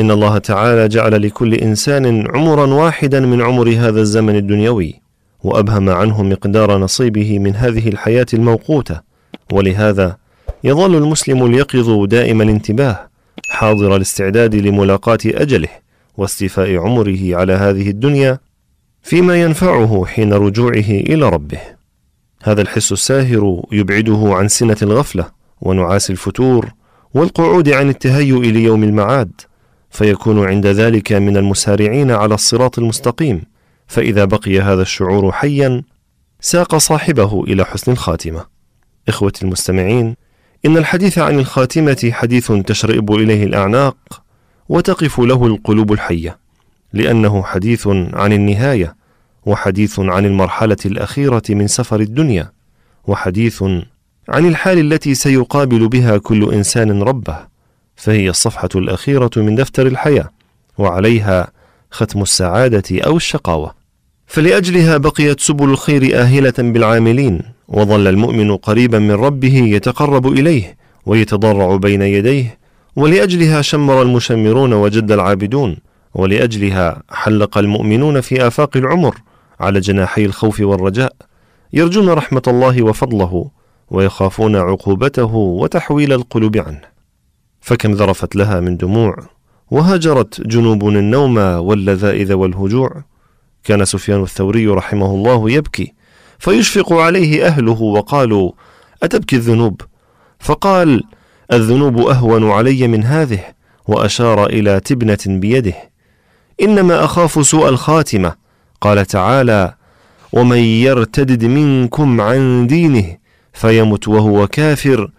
إن الله تعالى جعل لكل إنسان عمرا واحدا من عمر هذا الزمن الدنيوي وأبهم عنه مقدار نصيبه من هذه الحياة الموقوتة ولهذا يظل المسلم اليقظ دائم الانتباه حاضر الاستعداد لملاقاة أجله واستيفاء عمره على هذه الدنيا فيما ينفعه حين رجوعه إلى ربه هذا الحس الساهر يبعده عن سنة الغفلة ونعاس الفتور والقعود عن التهيؤ ليوم المعاد فيكون عند ذلك من المسارعين على الصراط المستقيم فاذا بقي هذا الشعور حيا ساق صاحبه الى حسن الخاتمه اخوتي المستمعين ان الحديث عن الخاتمه حديث تشرئب اليه الاعناق وتقف له القلوب الحيه لانه حديث عن النهايه وحديث عن المرحله الاخيره من سفر الدنيا وحديث عن الحال التي سيقابل بها كل انسان ربه فهي الصفحة الأخيرة من دفتر الحياة وعليها ختم السعادة أو الشقاوة فلأجلها بقيت سبل الخير آهلة بالعاملين وظل المؤمن قريبا من ربه يتقرب إليه ويتضرع بين يديه ولأجلها شمر المشمرون وجد العابدون ولأجلها حلق المؤمنون في آفاق العمر على جناحي الخوف والرجاء يرجون رحمة الله وفضله ويخافون عقوبته وتحويل القلوب عنه فكم ذرفت لها من دموع وهجرت جنوبنا النوم واللذائذ والهجوع كان سفيان الثوري رحمه الله يبكي فيشفق عليه اهله وقالوا اتبكي الذنوب فقال الذنوب اهون علي من هذه واشار الى تبنه بيده انما اخاف سوء الخاتمه قال تعالى ومن يرتدد منكم عن دينه فيمت وهو كافر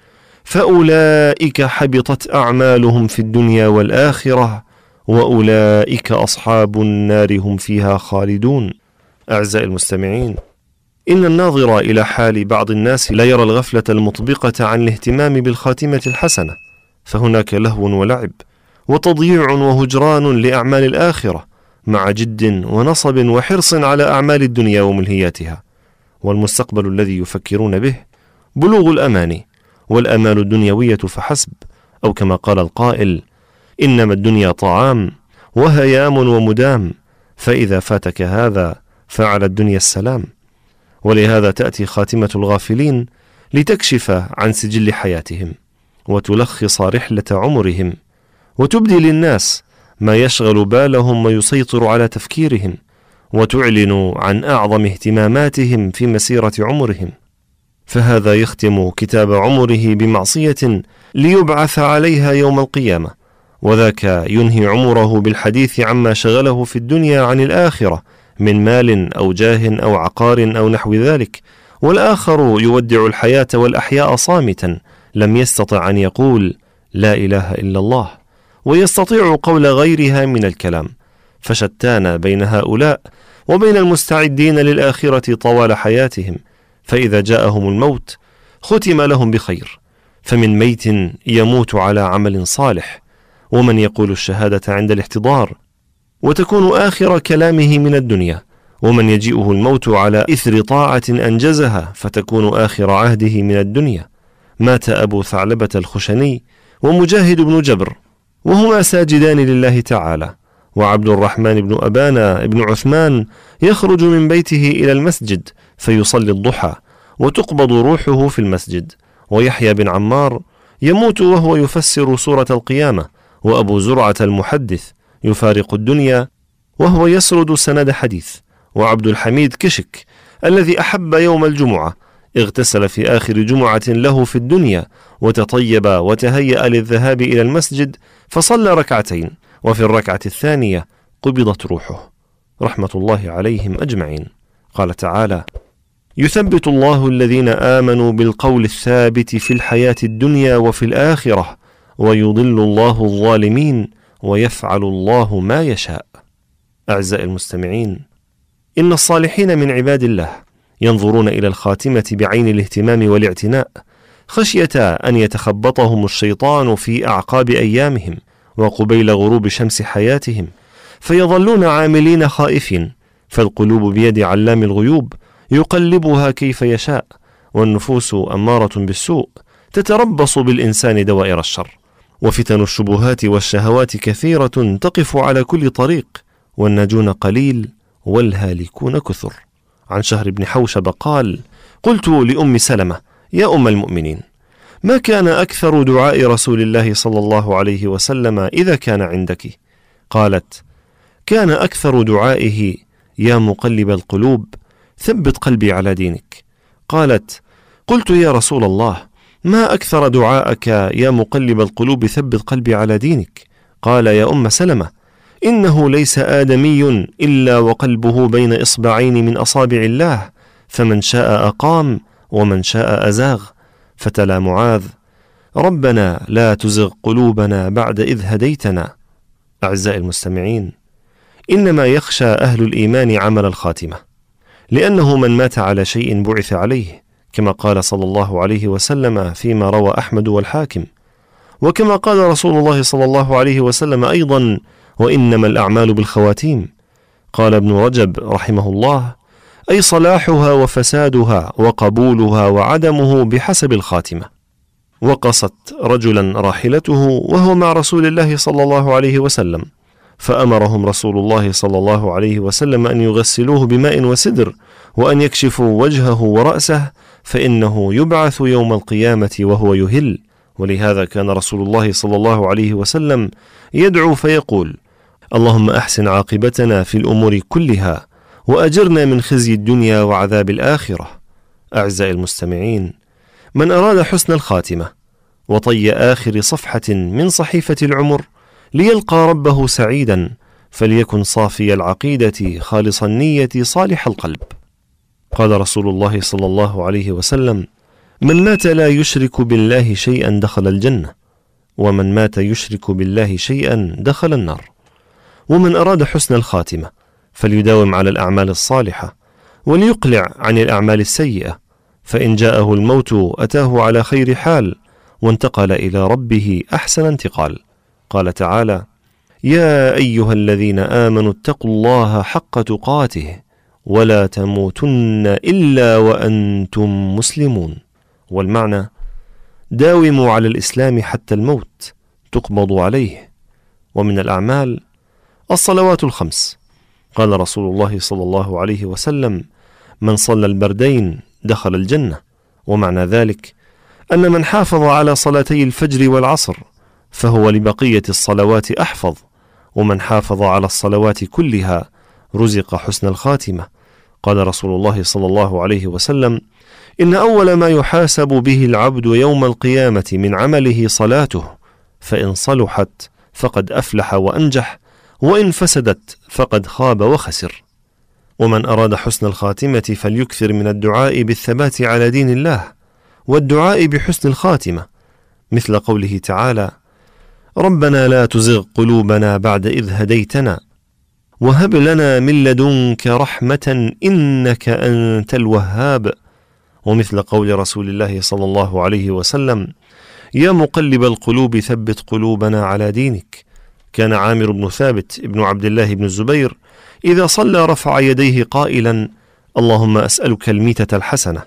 فأولئك حبطت أعمالهم في الدنيا والآخرة وأولئك أصحاب النار هم فيها خالدون أعزائي المستمعين إن الناظر إلى حال بعض الناس لا يرى الغفلة المطبقة عن الاهتمام بالخاتمة الحسنة فهناك لهو ولعب وتضييع وهجران لأعمال الآخرة مع جد ونصب وحرص على أعمال الدنيا وملهياتها والمستقبل الذي يفكرون به بلوغ الأماني والآمال الدنيوية فحسب أو كما قال القائل إنما الدنيا طعام وهيام ومدام فإذا فاتك هذا فعلى الدنيا السلام ولهذا تأتي خاتمة الغافلين لتكشف عن سجل حياتهم وتلخص رحلة عمرهم وتبدي للناس ما يشغل بالهم ويسيطر على تفكيرهم وتعلن عن أعظم اهتماماتهم في مسيرة عمرهم فهذا يختم كتاب عمره بمعصية ليبعث عليها يوم القيامة وذاك ينهي عمره بالحديث عما شغله في الدنيا عن الآخرة من مال أو جاه أو عقار أو نحو ذلك والآخر يودع الحياة والأحياء صامتا لم يستطع أن يقول لا إله إلا الله ويستطيع قول غيرها من الكلام فشتان بين هؤلاء وبين المستعدين للآخرة طوال حياتهم فإذا جاءهم الموت ختم لهم بخير فمن ميت يموت على عمل صالح ومن يقول الشهادة عند الاحتضار وتكون آخر كلامه من الدنيا ومن يجيئه الموت على إثر طاعة أنجزها فتكون آخر عهده من الدنيا مات أبو ثعلبة الخشني ومجاهد بن جبر وهما ساجدان لله تعالى وعبد الرحمن بن أبانا بن عثمان يخرج من بيته إلى المسجد فيصلي الضحى وتقبض روحه في المسجد ويحيى بن عمار يموت وهو يفسر سوره القيامه وابو زرعه المحدث يفارق الدنيا وهو يسرد سند حديث وعبد الحميد كشك الذي احب يوم الجمعه اغتسل في اخر جمعه له في الدنيا وتطيب وتهيا للذهاب الى المسجد فصلى ركعتين وفي الركعه الثانيه قبضت روحه رحمه الله عليهم اجمعين قال تعالى يثبت الله الذين امنوا بالقول الثابت في الحياه الدنيا وفي الاخره ويضل الله الظالمين ويفعل الله ما يشاء اعزائي المستمعين ان الصالحين من عباد الله ينظرون الى الخاتمه بعين الاهتمام والاعتناء خشيه ان يتخبطهم الشيطان في اعقاب ايامهم وقبيل غروب شمس حياتهم فيظلون عاملين خائفين فالقلوب بيد علام الغيوب يقلبها كيف يشاء والنفوس اماره بالسوء تتربص بالانسان دوائر الشر وفتن الشبهات والشهوات كثيره تقف على كل طريق والناجون قليل والهالكون كثر عن شهر بن حوشب قال قلت لام سلمه يا ام المؤمنين ما كان اكثر دعاء رسول الله صلى الله عليه وسلم اذا كان عندك قالت كان اكثر دعائه يا مقلب القلوب ثبت قلبي على دينك قالت قلت يا رسول الله ما اكثر دعائك يا مقلب القلوب ثبت قلبي على دينك قال يا ام سلمه انه ليس ادمي الا وقلبه بين اصبعين من اصابع الله فمن شاء اقام ومن شاء ازاغ فتلا معاذ ربنا لا تزغ قلوبنا بعد اذ هديتنا اعزائي المستمعين انما يخشى اهل الايمان عمل الخاتمه لأنه من مات على شيء بعث عليه كما قال صلى الله عليه وسلم فيما روى أحمد والحاكم وكما قال رسول الله صلى الله عليه وسلم أيضا وإنما الأعمال بالخواتيم قال ابن رجب رحمه الله أي صلاحها وفسادها وقبولها وعدمه بحسب الخاتمة وقصت رجلا راحلته وهو مع رسول الله صلى الله عليه وسلم فأمرهم رسول الله صلى الله عليه وسلم أن يغسلوه بماء وسدر وأن يكشفوا وجهه ورأسه فإنه يبعث يوم القيامة وهو يهل ولهذا كان رسول الله صلى الله عليه وسلم يدعو فيقول اللهم أحسن عاقبتنا في الأمور كلها وأجرنا من خزي الدنيا وعذاب الآخرة أعزائي المستمعين من أراد حسن الخاتمة وطي آخر صفحة من صحيفة العمر ليلقى ربه سعيدا فليكن صافي العقيده خالص النيه صالح القلب قال رسول الله صلى الله عليه وسلم من مات لا يشرك بالله شيئا دخل الجنه ومن مات يشرك بالله شيئا دخل النار ومن اراد حسن الخاتمه فليداوم على الاعمال الصالحه وليقلع عن الاعمال السيئه فان جاءه الموت اتاه على خير حال وانتقل الى ربه احسن انتقال قال تعالى يا ايها الذين امنوا اتقوا الله حق تقاته ولا تموتن الا وانتم مسلمون والمعنى داوموا على الاسلام حتى الموت تقبض عليه ومن الاعمال الصلوات الخمس قال رسول الله صلى الله عليه وسلم من صلى البردين دخل الجنه ومعنى ذلك ان من حافظ على صلاتي الفجر والعصر فهو لبقية الصلوات أحفظ ومن حافظ على الصلوات كلها رزق حسن الخاتمة قال رسول الله صلى الله عليه وسلم إن أول ما يحاسب به العبد يوم القيامة من عمله صلاته فإن صلحت فقد أفلح وأنجح وإن فسدت فقد خاب وخسر ومن أراد حسن الخاتمة فليكثر من الدعاء بالثبات على دين الله والدعاء بحسن الخاتمة مثل قوله تعالى ربنا لا تزغ قلوبنا بعد إذ هديتنا وهب لنا من لدنك رحمة إنك أنت الوهاب ومثل قول رسول الله صلى الله عليه وسلم يا مقلب القلوب ثبت قلوبنا على دينك كان عامر بن ثابت بن عبد الله بن الزبير إذا صلى رفع يديه قائلا اللهم أسألك الميتة الحسنة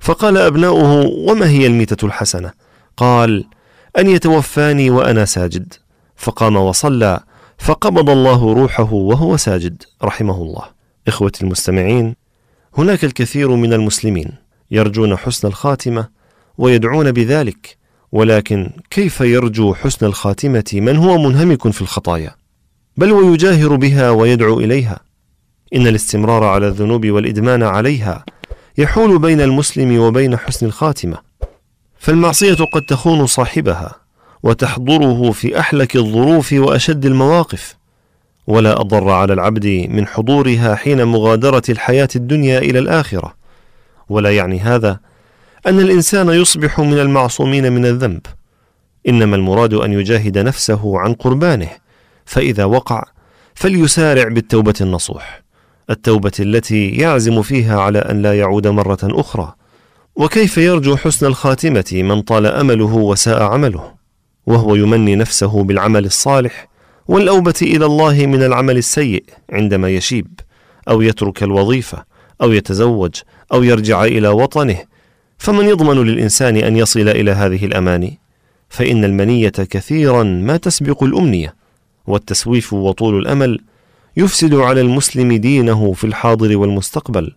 فقال أبناؤه وما هي الميتة الحسنة قال أن يتوفاني وأنا ساجد فقام وصلى فقبض الله روحه وهو ساجد رحمه الله إخوتي المستمعين هناك الكثير من المسلمين يرجون حسن الخاتمة ويدعون بذلك ولكن كيف يرجو حسن الخاتمة من هو منهمك في الخطايا بل ويجاهر بها ويدعو إليها إن الاستمرار على الذنوب والإدمان عليها يحول بين المسلم وبين حسن الخاتمة فالمعصية قد تخون صاحبها وتحضره في أحلك الظروف وأشد المواقف ولا أضر على العبد من حضورها حين مغادرة الحياة الدنيا إلى الآخرة ولا يعني هذا أن الإنسان يصبح من المعصومين من الذنب إنما المراد أن يجاهد نفسه عن قربانه فإذا وقع فليسارع بالتوبة النصوح التوبة التي يعزم فيها على أن لا يعود مرة أخرى وكيف يرجو حسن الخاتمه من طال امله وساء عمله وهو يمني نفسه بالعمل الصالح والاوبه الى الله من العمل السيء عندما يشيب او يترك الوظيفه او يتزوج او يرجع الى وطنه فمن يضمن للانسان ان يصل الى هذه الاماني فان المنيه كثيرا ما تسبق الامنيه والتسويف وطول الامل يفسد على المسلم دينه في الحاضر والمستقبل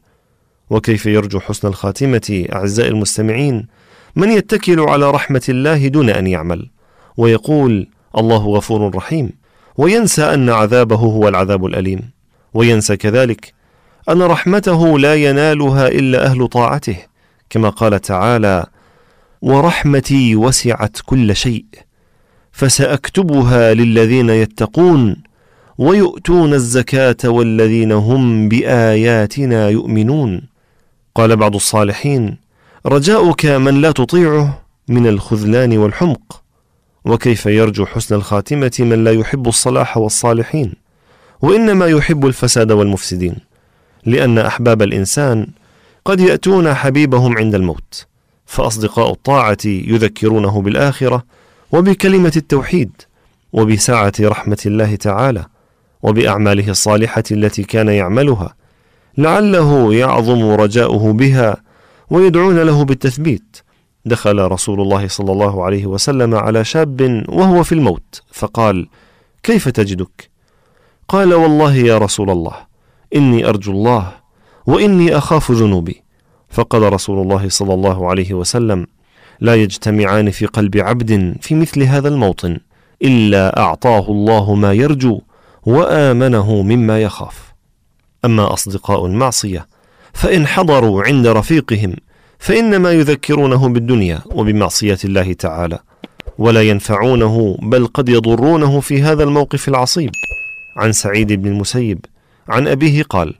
وكيف يرجو حسن الخاتمة أعزائي المستمعين من يتكل على رحمة الله دون أن يعمل ويقول الله غفور رحيم وينسى أن عذابه هو العذاب الأليم وينسى كذلك أن رحمته لا ينالها إلا أهل طاعته كما قال تعالى ورحمتي وسعت كل شيء فساكتبها للذين يتقون ويؤتون الزكاه والذين هم باياتنا يؤمنون قال بعض الصالحين رجاؤك من لا تطيعه من الخذلان والحمق وكيف يرجو حسن الخاتمة من لا يحب الصلاح والصالحين وإنما يحب الفساد والمفسدين لأن أحباب الإنسان قد يأتون حبيبهم عند الموت فأصدقاء الطاعة يذكرونه بالآخرة وبكلمة التوحيد وبسعة رحمة الله تعالى وبأعماله الصالحة التي كان يعملها لعله يعظم رجاؤه بها ويدعون له بالتثبيت دخل رسول الله صلى الله عليه وسلم على شاب وهو في الموت فقال كيف تجدك قال والله يا رسول الله اني ارجو الله واني اخاف ذنوبي فقال رسول الله صلى الله عليه وسلم لا يجتمعان في قلب عبد في مثل هذا الموطن الا اعطاه الله ما يرجو وامنه مما يخاف أما أصدقاء المعصية فإن حضروا عند رفيقهم فإنما يذكرونه بالدنيا وبمعصية الله تعالى ولا ينفعونه بل قد يضرونه في هذا الموقف العصيب عن سعيد بن المسيب عن أبيه قال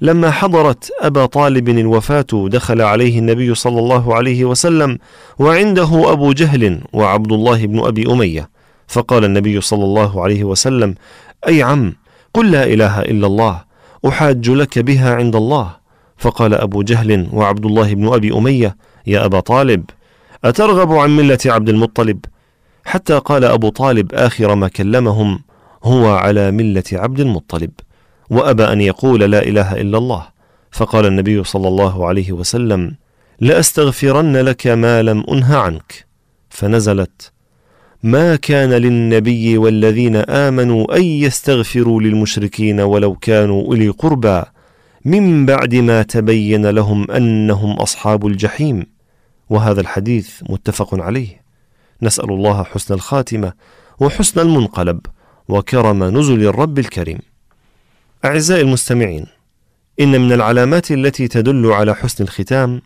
لما حضرت أبا طالب الوفاة دخل عليه النبي صلى الله عليه وسلم وعنده أبو جهل وعبد الله بن أبي أمية فقال النبي صلى الله عليه وسلم أي عم قل لا إله إلا الله احاج لك بها عند الله فقال ابو جهل وعبد الله بن ابي اميه يا ابا طالب اترغب عن مله عبد المطلب حتى قال ابو طالب اخر ما كلمهم هو على مله عبد المطلب وابى ان يقول لا اله الا الله فقال النبي صلى الله عليه وسلم لاستغفرن لك ما لم انه عنك فنزلت ما كان للنبي والذين امنوا ان يستغفروا للمشركين ولو كانوا اولي قربى من بعد ما تبين لهم انهم اصحاب الجحيم وهذا الحديث متفق عليه نسال الله حسن الخاتمه وحسن المنقلب وكرم نزل الرب الكريم اعزائي المستمعين ان من العلامات التي تدل على حسن الختام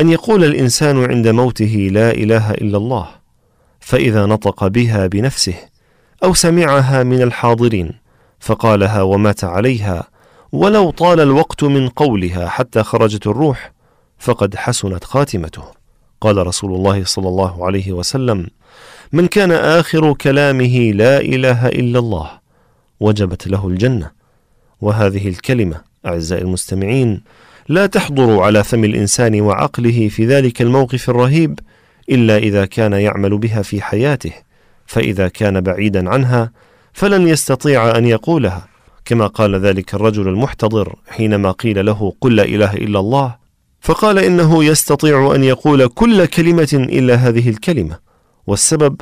ان يقول الانسان عند موته لا اله الا الله فإذا نطق بها بنفسه أو سمعها من الحاضرين فقالها ومات عليها ولو طال الوقت من قولها حتى خرجت الروح فقد حسنت خاتمته قال رسول الله صلى الله عليه وسلم من كان آخر كلامه لا إله إلا الله وجبت له الجنة وهذه الكلمة أعزائي المستمعين لا تحضر على فم الإنسان وعقله في ذلك الموقف الرهيب الا اذا كان يعمل بها في حياته فاذا كان بعيدا عنها فلن يستطيع ان يقولها كما قال ذلك الرجل المحتضر حينما قيل له قل لا اله الا الله فقال انه يستطيع ان يقول كل كلمه الا هذه الكلمه والسبب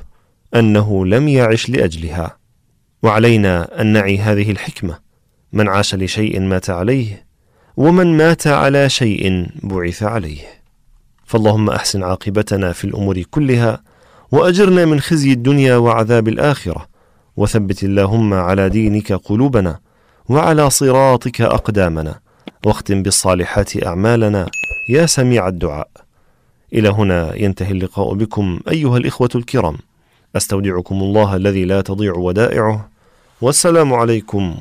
انه لم يعش لاجلها وعلينا ان نعي هذه الحكمه من عاش لشيء مات عليه ومن مات على شيء بعث عليه فاللهم احسن عاقبتنا في الامور كلها واجرنا من خزي الدنيا وعذاب الاخره وثبت اللهم على دينك قلوبنا وعلى صراطك اقدامنا واختم بالصالحات اعمالنا يا سميع الدعاء الى هنا ينتهي اللقاء بكم ايها الاخوه الكرام استودعكم الله الذي لا تضيع ودائعه والسلام عليكم